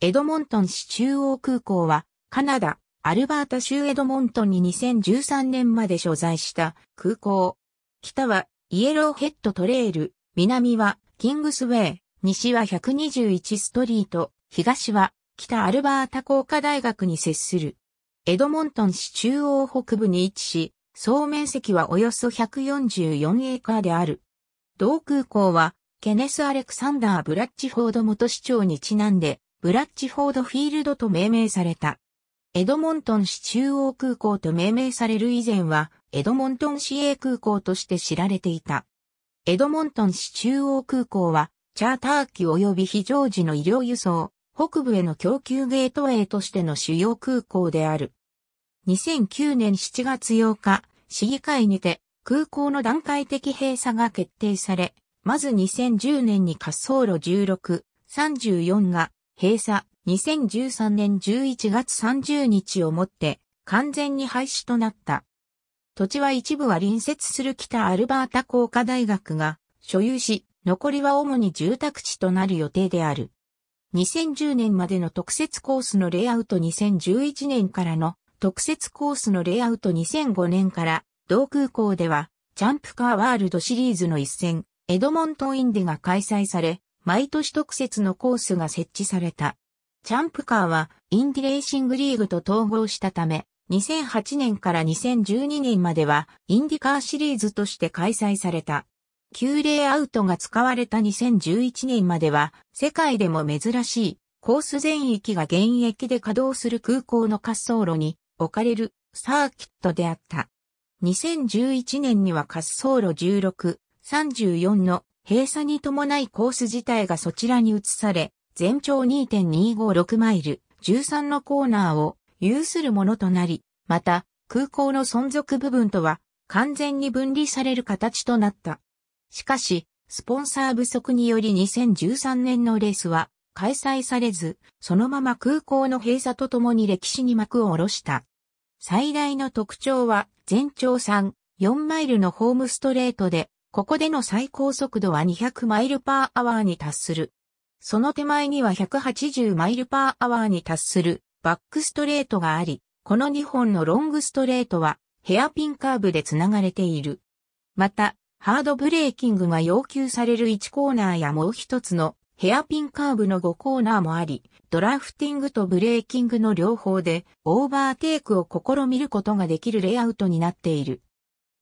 エドモントン市中央空港は、カナダ、アルバータ州エドモントンに2013年まで所在した空港。北はイエローヘッドトレイル、南はキングスウェイ、西は121ストリート、東は北アルバータ工科大学に接する。エドモントン市中央北部に位置し、総面積はおよそ144エーカーである。同空港は、ケネス・アレクサンダー・ブラッチフォード元市長にちなんで、ブラッチフォードフィールドと命名された。エドモントン市中央空港と命名される以前は、エドモントン市営空港として知られていた。エドモントン市中央空港は、チャーター機及び非常時の医療輸送、北部への供給ゲートウェイとしての主要空港である。2009年7月8日、市議会にて空港の段階的閉鎖が決定され、まず2010年に滑走路16、34が閉鎖、2013年11月30日をもって完全に廃止となった。土地は一部は隣接する北アルバータ工科大学が所有し、残りは主に住宅地となる予定である。2010年までの特設コースのレイアウト2011年からの特設コースのレイアウト2005年から同空港ではジャンプカーワールドシリーズの一戦エドモントンインデが開催され毎年特設のコースが設置された。チャンプカーはインディレーシングリーグと統合したため、2008年から2012年まではインディカーシリーズとして開催された。旧レイアウトが使われた2011年までは世界でも珍しいコース全域が現役で稼働する空港の滑走路に置かれるサーキットであった。2011年には滑走路16、34の閉鎖に伴いコース自体がそちらに移され、全長2.256マイル、13のコーナーを有するものとなり、また、空港の存続部分とは完全に分離される形となった。しかし、スポンサー不足により2013年のレースは開催されず、そのまま空港の閉鎖とともに歴史に幕を下ろした。最大の特徴は全長3、4マイルのホームストレートでここでの最高速度は200マイルパーアワーに達する。その手前には180マイルパーアワーに達するバックストレートがあり、この2本のロングストレートはヘアピンカーブで繋がれている。また、ハードブレーキングが要求される1コーナーやもう一つのヘアピンカーブの5コーナーもあり、ドラフティングとブレーキングの両方でオーバーテイクを試みることができるレイアウトになっている。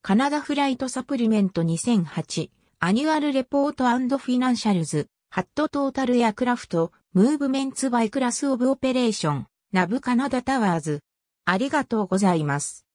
カナダフライトサプリメント2008、アニュアルレポートフィナンシャルズ、ハットトータルエアクラフト、ムーブメンツバイクラスオブオペレーション、ナブカナダタワーズ。ありがとうございます。